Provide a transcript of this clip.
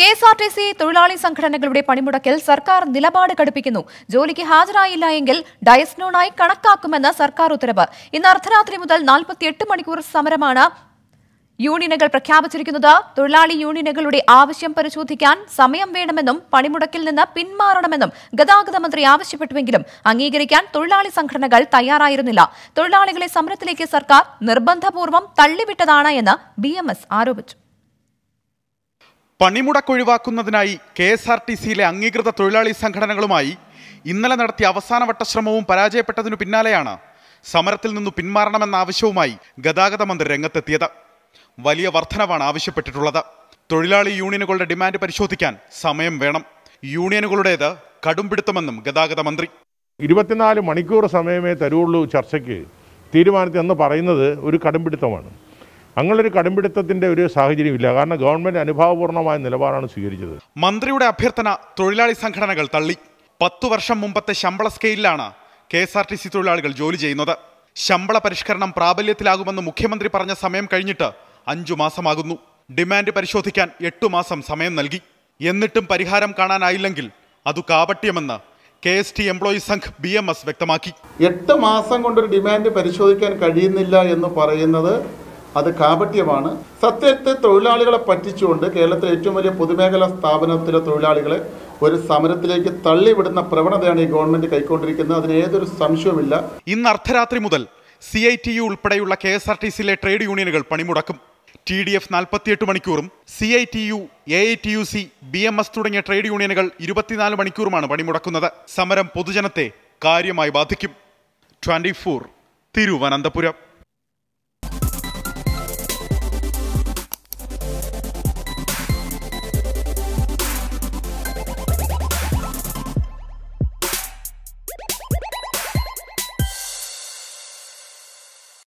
K S R T C തൊഴിലാളി സംഘടനകളുടെ പണിമുടക്കിൽ സർക്കാർ നിലപാട് കടുപ്പിക്കുന്നു ജോലിക്ക് ഹാജരായില്ല എങ്കിൽ ഡയസ്നോണായി കണക്കാക്കുമെന്ന് സർക്കാർ ഉത്തരവ് ഇന്ന് അർദ്ധരാത്രി മുതൽ നാൽപ്പത്തിയെട്ട് മണിക്കൂർ സമരമാണ് യൂണിയനുകൾ പ്രഖ്യാപിച്ചിരിക്കുന്നത് തൊഴിലാളി യൂണിയനുകളുടെ ആവശ്യം പരിശോധിക്കാൻ സമയം വേണമെന്നും പണിമുടക്കിൽ നിന്ന് പിന്മാറണമെന്നും ഗതാഗത മന്ത്രി ആവശ്യപ്പെട്ടുവെങ്കിലും അംഗീകരിക്കാൻ തൊഴിലാളി സംഘടനകൾ തയ്യാറായിരുന്നില്ല തൊഴിലാളികളെ സമരത്തിലേക്ക് സർക്കാർ നിർബന്ധപൂർവ്വം തള്ളിവിട്ടതാണ് എന്ന് ബി ആരോപിച്ചു പണിമുടക്ക് ഒഴിവാക്കുന്നതിനായി കെ എസ് ആർ ടി സിയിലെ അംഗീകൃത തൊഴിലാളി സംഘടനകളുമായി ഇന്നലെ നടത്തിയ അവസാനവട്ട ശ്രമവും പരാജയപ്പെട്ടതിനു പിന്നാലെയാണ് സമരത്തിൽ നിന്നു പിന്മാറണമെന്ന ആവശ്യവുമായി ഗതാഗത മന്ത്രി രംഗത്തെത്തിയത് വലിയ വർധനവാണ് ആവശ്യപ്പെട്ടിട്ടുള്ളത് തൊഴിലാളി യൂണിയനുകളുടെ ഡിമാൻഡ് പരിശോധിക്കാൻ സമയം വേണം യൂണിയനുകളുടേത് കടുംപിടുത്തമെന്നും ഗതാഗത മന്ത്രി ഇരുപത്തിനാല് മണിക്കൂർ സമയമേ തരുള്ളൂ ചർച്ചയ്ക്ക് തീരുമാനത്തിൽ എന്ന് പറയുന്നത് ഒരു കടുംപിടുത്തമാണ് അങ്ങനൊരു കടുംപിടുത്തത്തിന്റെ ഒരു സാഹചര്യം ഇല്ല കാരണം ഗവൺമെന്റ് അനുഭാവപൂർണമായ നിലപാടാണ് സ്വീകരിച്ചത് മന്ത്രിയുടെ അഭ്യർത്ഥന തൊഴിലാളി സംഘടനകൾ തള്ളി പത്തു വർഷം മുമ്പത്തെ ശമ്പള സ്കെയിലാണ് K S R T C തൊഴിലാളികൾ ജോലി ചെയ്യുന്നത് ശമ്പള പരിഷ്കരണം പ്രാബല്യത്തിലാകുമെന്ന് മുഖ്യമന്ത്രി പറഞ്ഞ സമയം കഴിഞ്ഞിട്ട് അഞ്ചു മാസമാകുന്നു ഡിമാൻഡ് പരിശോധിക്കാൻ എട്ടു മാസം സമയം നൽകി എന്നിട്ടും പരിഹാരം കാണാനായില്ലെങ്കിൽ അത് കാപട്യമെന്ന് K S T employees Sangh B M S വ്യക്തമാക്കി എട്ട് മാസം കൊണ്ട് ഒരു ഡിമാൻഡ് പരിശോധിക്കാൻ കഴിയുന്നില്ല എന്ന് പറയുന്നത് അത് കാപട്യമാണ് സത്യത്തെ തൊഴിലാളികളെ പറ്റിച്ചുകൊണ്ട് കേരളത്തിലെ ഏറ്റവും വലിയ പൊതുമേഖലാ സ്ഥാപനത്തിലെ തൊഴിലാളികളെ ഒരു സമരത്തിലേക്ക് തള്ളിവിടുന്ന പ്രവണതയാണ് ഈ ഗവൺമെന്റ് കൈക്കൊണ്ടിരിക്കുന്നത് അതിന് ഏതൊരു സംശയവുമില്ല ഇന്ന് അർദ്ധരാത്രി മുതൽ സി ഐ ടി യു ഉൾപ്പെടെയുള്ള കെ എസ് ആർ ടി സിയിലെ ട്രേഡ് യൂണിയനുകൾ പണിമുടക്കും ടി ഡി എഫ് നാൽപ്പത്തിയെട്ട് മണിക്കൂറും C I T U A I T U C B M S തുടങ്ങിയ ട്രേഡ് യൂണിയനുകൾ ഇരുപത്തിനാല് മണിക്കൂറുമാണ് പണിമുടക്കുന്നത് സമരം പൊതുജനത്തെ കാര്യമായി ബാധിക്കും ട്വന്റി ഫോർ തിരുവനന്തപുരം